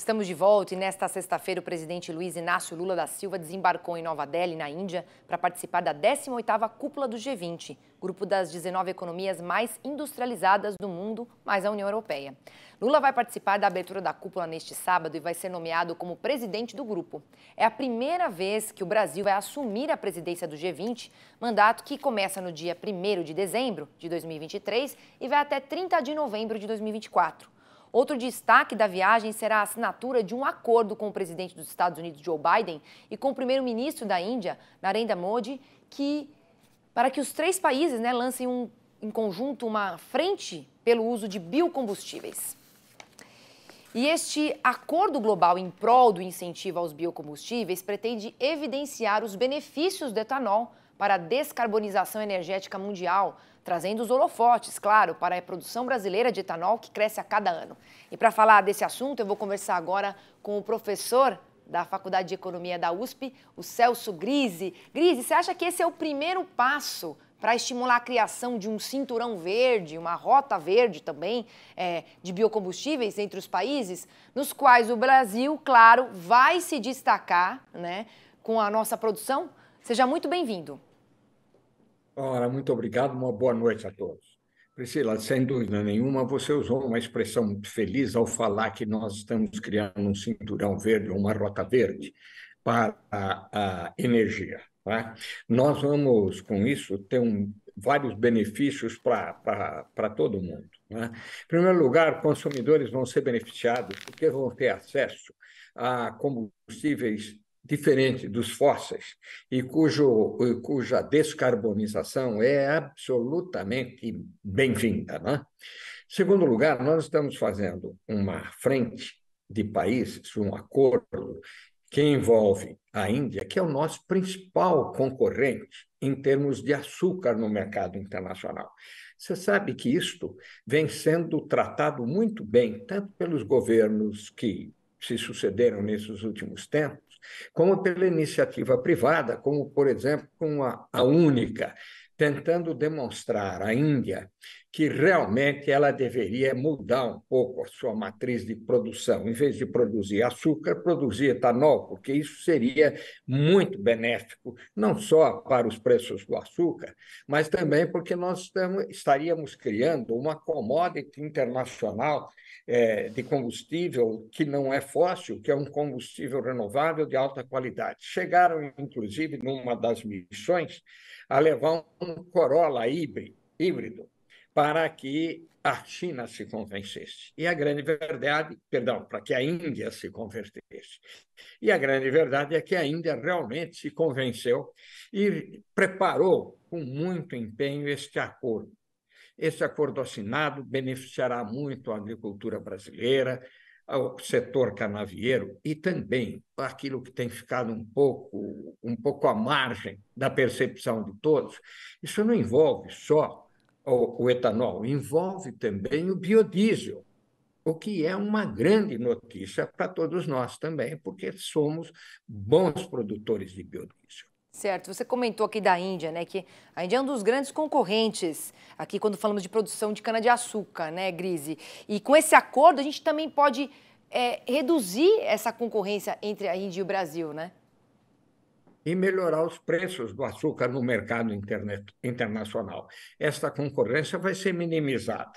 Estamos de volta e nesta sexta-feira o presidente Luiz Inácio Lula da Silva desembarcou em Nova Delhi, na Índia, para participar da 18ª Cúpula do G20, grupo das 19 economias mais industrializadas do mundo, mais a União Europeia. Lula vai participar da abertura da cúpula neste sábado e vai ser nomeado como presidente do grupo. É a primeira vez que o Brasil vai assumir a presidência do G20, mandato que começa no dia 1 de dezembro de 2023 e vai até 30 de novembro de 2024. Outro destaque da viagem será a assinatura de um acordo com o presidente dos Estados Unidos, Joe Biden, e com o primeiro-ministro da Índia, Narendra Modi, que, para que os três países né, lancem um, em conjunto uma frente pelo uso de biocombustíveis. E este acordo global em prol do incentivo aos biocombustíveis pretende evidenciar os benefícios do etanol para a descarbonização energética mundial, trazendo os holofotes, claro, para a produção brasileira de etanol que cresce a cada ano. E para falar desse assunto, eu vou conversar agora com o professor da Faculdade de Economia da USP, o Celso Grise. Grise, você acha que esse é o primeiro passo para estimular a criação de um cinturão verde, uma rota verde também é, de biocombustíveis entre os países, nos quais o Brasil, claro, vai se destacar né, com a nossa produção? Seja muito bem-vindo. Ora, muito obrigado, uma boa noite a todos. Priscila, sem dúvida nenhuma, você usou uma expressão muito feliz ao falar que nós estamos criando um cinturão verde, uma rota verde para a, a energia. Tá? Nós vamos, com isso, ter um, vários benefícios para todo mundo. Né? Em primeiro lugar, consumidores vão ser beneficiados porque vão ter acesso a combustíveis diferente dos fósseis e cujo, cuja descarbonização é absolutamente bem-vinda. Né? Segundo lugar, nós estamos fazendo uma frente de países, um acordo que envolve a Índia, que é o nosso principal concorrente em termos de açúcar no mercado internacional. Você sabe que isto vem sendo tratado muito bem, tanto pelos governos que se sucederam nesses últimos tempos, como pela iniciativa privada, como, por exemplo, com a, a Única, tentando demonstrar à Índia que realmente ela deveria mudar um pouco a sua matriz de produção. Em vez de produzir açúcar, produzir etanol, porque isso seria muito benéfico, não só para os preços do açúcar, mas também porque nós estamos, estaríamos criando uma commodity internacional é, de combustível que não é fóssil, que é um combustível renovável de alta qualidade. Chegaram, inclusive, numa das missões, a levar um Corolla híbrido, híbrido para que a China se convencesse. E a grande verdade, perdão, para que a Índia se convertesse. E a grande verdade é que a Índia realmente se convenceu e preparou com muito empenho este acordo. Esse acordo assinado beneficiará muito a agricultura brasileira, ao setor canavieiro e também aquilo que tem ficado um pouco um pouco à margem da percepção de todos. Isso não envolve só o, o etanol, envolve também o biodiesel, o que é uma grande notícia para todos nós também, porque somos bons produtores de biodiesel. Certo, você comentou aqui da Índia, né, que a Índia é um dos grandes concorrentes aqui quando falamos de produção de cana-de-açúcar, né, Grise? E com esse acordo a gente também pode é, reduzir essa concorrência entre a Índia e o Brasil, né? e melhorar os preços do açúcar no mercado internet, internacional. Esta concorrência vai ser minimizada.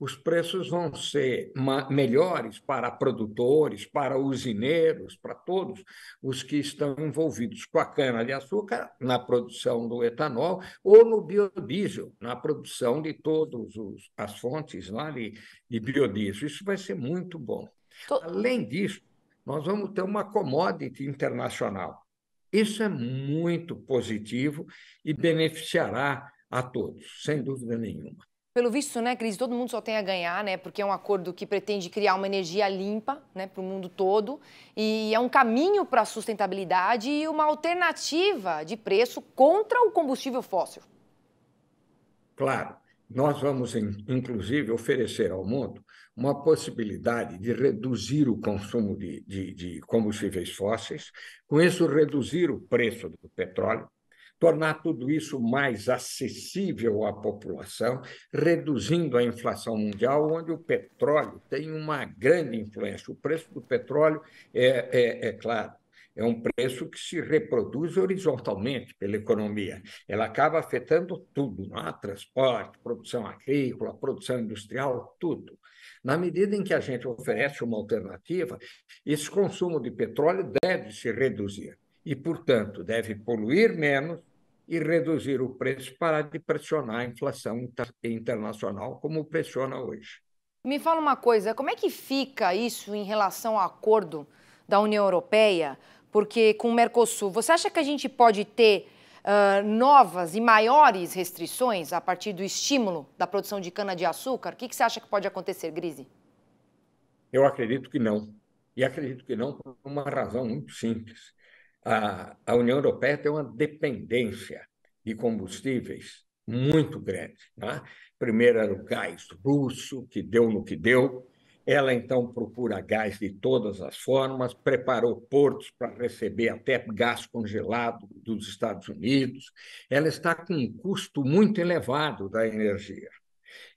Os preços vão ser melhores para produtores, para usineiros, para todos os que estão envolvidos com a cana-de-açúcar na produção do etanol ou no biodiesel, na produção de todas as fontes lá de, de biodiesel. Isso vai ser muito bom. Além disso, nós vamos ter uma commodity internacional isso é muito positivo e beneficiará a todos, sem dúvida nenhuma. Pelo visto, né, Cris, todo mundo só tem a ganhar, né? Porque é um acordo que pretende criar uma energia limpa né, para o mundo todo. E é um caminho para a sustentabilidade e uma alternativa de preço contra o combustível fóssil. Claro nós vamos, inclusive, oferecer ao mundo uma possibilidade de reduzir o consumo de, de, de, combustíveis fósseis, com isso, reduzir o preço do petróleo, tornar tudo isso mais acessível à população, reduzindo a inflação mundial, onde o petróleo tem uma grande influência. O preço do petróleo é, é, é claro, é um preço que se reproduz horizontalmente pela economia. Ela acaba afetando tudo, não é? transporte, produção agrícola, produção industrial, tudo. Na medida em que a gente oferece uma alternativa, esse consumo de petróleo deve se reduzir e, portanto, deve poluir menos e reduzir o preço para de pressionar a inflação internacional como pressiona hoje. Me fala uma coisa, como é que fica isso em relação ao acordo da União Europeia porque com o Mercosul, você acha que a gente pode ter uh, novas e maiores restrições a partir do estímulo da produção de cana-de-açúcar? O que, que você acha que pode acontecer, Grise? Eu acredito que não. E acredito que não por uma razão muito simples. A, a União Europeia tem uma dependência de combustíveis muito grande. Né? Primeiro era o gás russo, que deu no que deu, ela então procura gás de todas as formas, preparou portos para receber até gás congelado dos Estados Unidos. Ela está com um custo muito elevado da energia.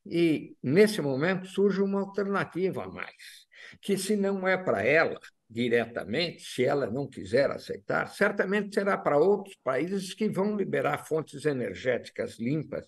E, nesse momento, surge uma alternativa a mais, que, se não é para ela diretamente, se ela não quiser aceitar, certamente será para outros países que vão liberar fontes energéticas limpas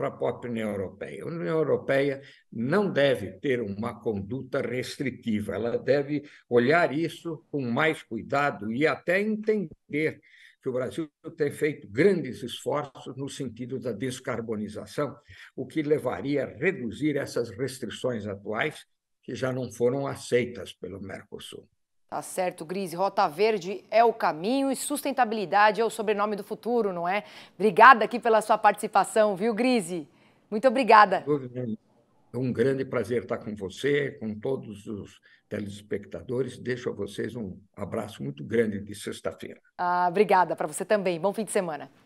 para a própria União Europeia. A União Europeia não deve ter uma conduta restritiva, ela deve olhar isso com mais cuidado e até entender que o Brasil tem feito grandes esforços no sentido da descarbonização, o que levaria a reduzir essas restrições atuais que já não foram aceitas pelo Mercosul. Tá certo, Grise. Rota Verde é o caminho e sustentabilidade é o sobrenome do futuro, não é? Obrigada aqui pela sua participação, viu, Grise? Muito obrigada. Um grande prazer estar com você, com todos os telespectadores. Deixo a vocês um abraço muito grande de sexta-feira. Ah, obrigada para você também. Bom fim de semana.